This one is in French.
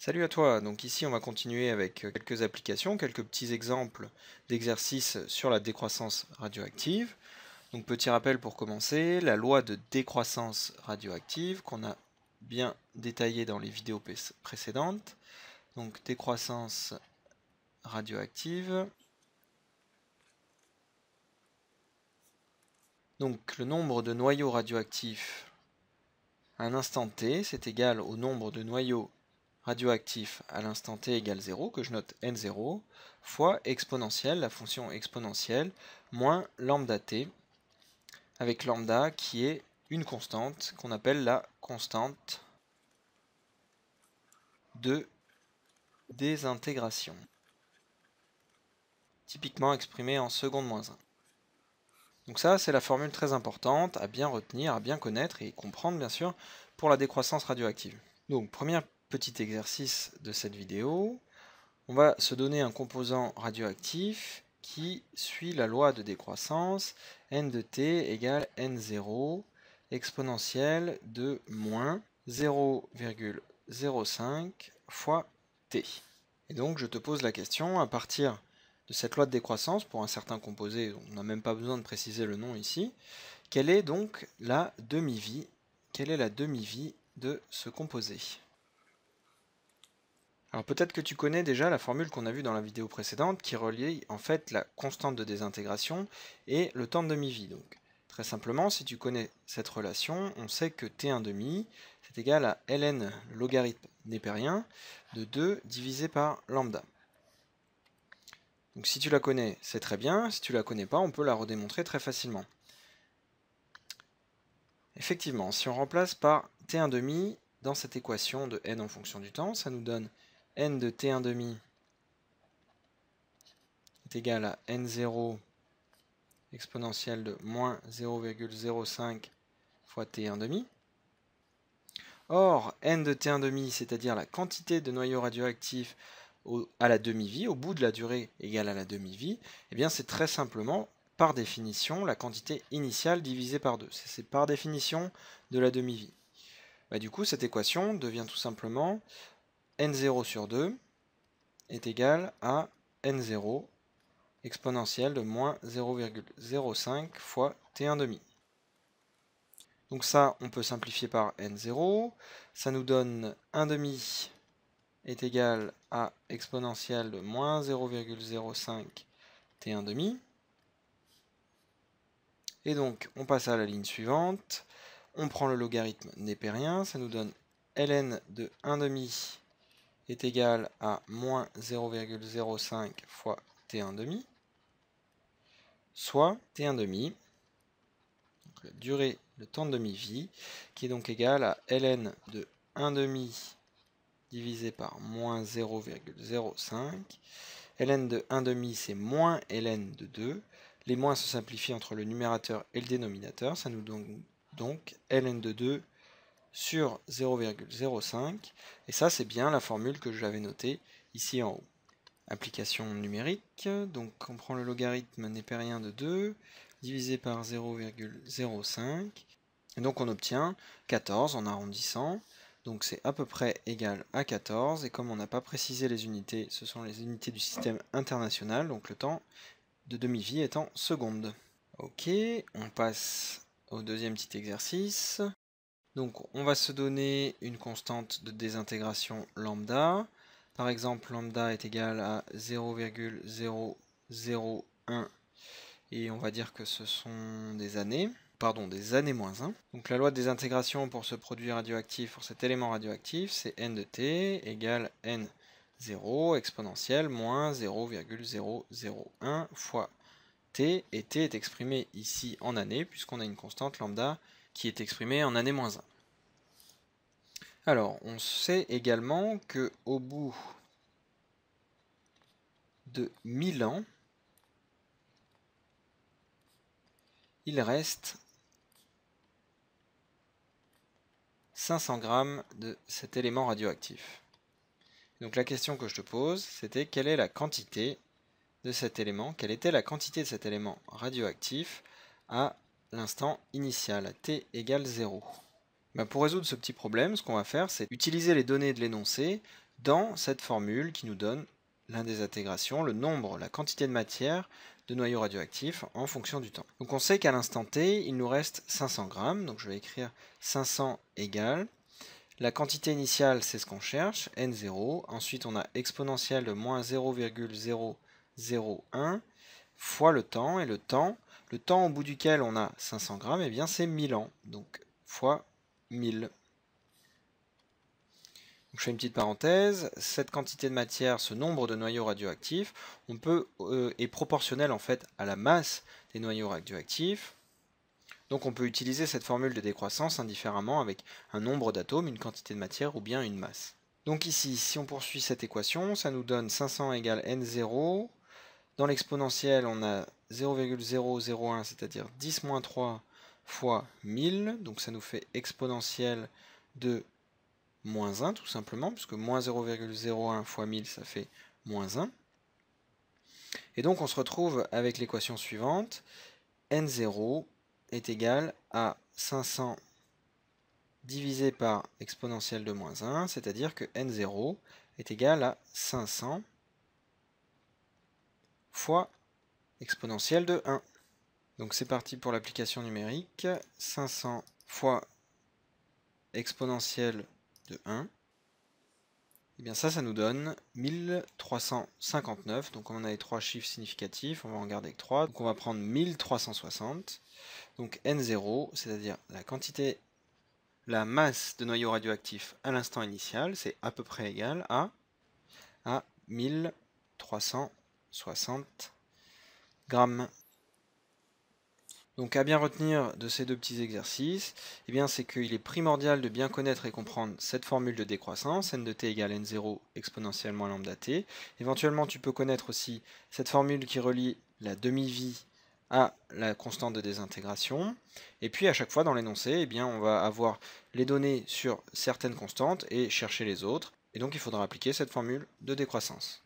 Salut à toi, donc ici on va continuer avec euh, quelques applications, quelques petits exemples d'exercices sur la décroissance radioactive. Donc petit rappel pour commencer, la loi de décroissance radioactive qu'on a bien détaillée dans les vidéos précédentes. Donc décroissance radioactive. Donc le nombre de noyaux radioactifs à un instant t, c'est égal au nombre de noyaux radioactif à l'instant t égale 0, que je note n0, fois exponentielle, la fonction exponentielle, moins lambda t, avec lambda qui est une constante qu'on appelle la constante de désintégration, typiquement exprimée en seconde moins 1. Donc ça, c'est la formule très importante à bien retenir, à bien connaître et comprendre, bien sûr, pour la décroissance radioactive. Donc, première petit exercice de cette vidéo, on va se donner un composant radioactif qui suit la loi de décroissance n de t égale n0 exponentielle de moins 0,05 fois t. Et donc je te pose la question à partir de cette loi de décroissance pour un certain composé, on n'a même pas besoin de préciser le nom ici, quelle est donc la demi-vie Quelle est la demi-vie de ce composé alors peut-être que tu connais déjà la formule qu'on a vue dans la vidéo précédente qui reliait en fait la constante de désintégration et le temps de demi-vie. Donc très simplement, si tu connais cette relation, on sait que T1 demi, c'est égal à ln logarithme népérien de 2 divisé par lambda. Donc si tu la connais, c'est très bien, si tu la connais pas, on peut la redémontrer très facilement. Effectivement, si on remplace par T1 demi dans cette équation de n en fonction du temps, ça nous donne n de t1 demi est égal à n0 exponentielle de moins 0,05 fois t1 demi. Or, n de t1 demi, c'est-à-dire la quantité de noyaux radioactifs à la demi-vie, au bout de la durée égale à la demi-vie, eh bien c'est très simplement, par définition, la quantité initiale divisée par 2. C'est par définition de la demi-vie. Bah, du coup, cette équation devient tout simplement n0 sur 2 est égal à n0 exponentielle de moins 0,05 fois t 1 demi. Donc ça, on peut simplifier par n0. Ça nous donne 1 demi est égal à exponentielle de moins 0,05 t 1 demi. Et donc, on passe à la ligne suivante. On prend le logarithme népérien. Ça nous donne ln de 1 demi est égal à moins 0,05 fois t1 demi, soit t1 demi, la durée, le temps de demi-vie, qui est donc égal à ln de 1 demi divisé par moins 0,05. ln de 1 demi, c'est moins ln de 2. Les moins se simplifient entre le numérateur et le dénominateur, ça nous donne donc ln de 2 sur 0,05, et ça c'est bien la formule que j'avais notée ici en haut. Application numérique, donc on prend le logarithme népérien de 2, divisé par 0,05, et donc on obtient 14 en arrondissant, donc c'est à peu près égal à 14, et comme on n'a pas précisé les unités, ce sont les unités du système international, donc le temps de demi-vie est en secondes. Ok, on passe au deuxième petit exercice. Donc on va se donner une constante de désintégration lambda. Par exemple, lambda est égal à 0,001 et on va dire que ce sont des années, pardon, des années moins 1. Donc la loi de désintégration pour ce produit radioactif, pour cet élément radioactif, c'est n de t égale n0 exponentielle moins 0,001 fois t, et t est exprimé ici en années, puisqu'on a une constante lambda qui est exprimé en année 1. Alors, on sait également que au bout de 1000 ans, il reste 500 grammes de cet élément radioactif. Donc la question que je te pose, c'était quelle est la quantité de cet élément, quelle était la quantité de cet élément radioactif à l'instant initial, t égale 0. Bah, pour résoudre ce petit problème, ce qu'on va faire, c'est utiliser les données de l'énoncé dans cette formule qui nous donne l'un des intégrations, le nombre, la quantité de matière de noyaux radioactifs en fonction du temps. Donc on sait qu'à l'instant t, il nous reste 500 grammes, donc je vais écrire 500 égale. La quantité initiale, c'est ce qu'on cherche, n0. Ensuite, on a exponentielle de moins 0,001 fois le temps, et le temps, le temps au bout duquel on a 500 grammes, et eh bien c'est 1000 ans, donc fois 1000. je fais une petite parenthèse, cette quantité de matière, ce nombre de noyaux radioactifs, on peut, euh, est proportionnel en fait à la masse des noyaux radioactifs, donc on peut utiliser cette formule de décroissance indifféremment avec un nombre d'atomes, une quantité de matière ou bien une masse. Donc ici, si on poursuit cette équation, ça nous donne 500 égale N0, dans l'exponentielle, on a 0,001, c'est-à-dire 10 moins 3 fois 1000, donc ça nous fait exponentielle de moins 1 tout simplement, puisque moins 0,01 fois 1000, ça fait moins 1. Et donc on se retrouve avec l'équation suivante, n0 est égal à 500 divisé par exponentielle de moins 1, c'est-à-dire que n0 est égal à 500 fois exponentielle de 1. Donc c'est parti pour l'application numérique. 500 fois exponentielle de 1. Et eh bien ça, ça nous donne 1359. Donc on a les trois chiffres significatifs, on va en garder que 3. Donc on va prendre 1360. Donc N0, c'est-à-dire la quantité, la masse de noyau radioactif à l'instant initial, c'est à peu près égal à, à 1360. 60 grammes. Donc à bien retenir de ces deux petits exercices, eh bien c'est qu'il est primordial de bien connaître et comprendre cette formule de décroissance, n de t égale n0 exponentiellement lambda t. Éventuellement, tu peux connaître aussi cette formule qui relie la demi-vie à la constante de désintégration. Et puis à chaque fois dans l'énoncé, eh bien on va avoir les données sur certaines constantes et chercher les autres. Et donc il faudra appliquer cette formule de décroissance.